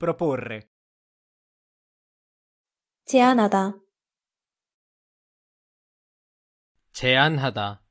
proporre 제안하다 제안하다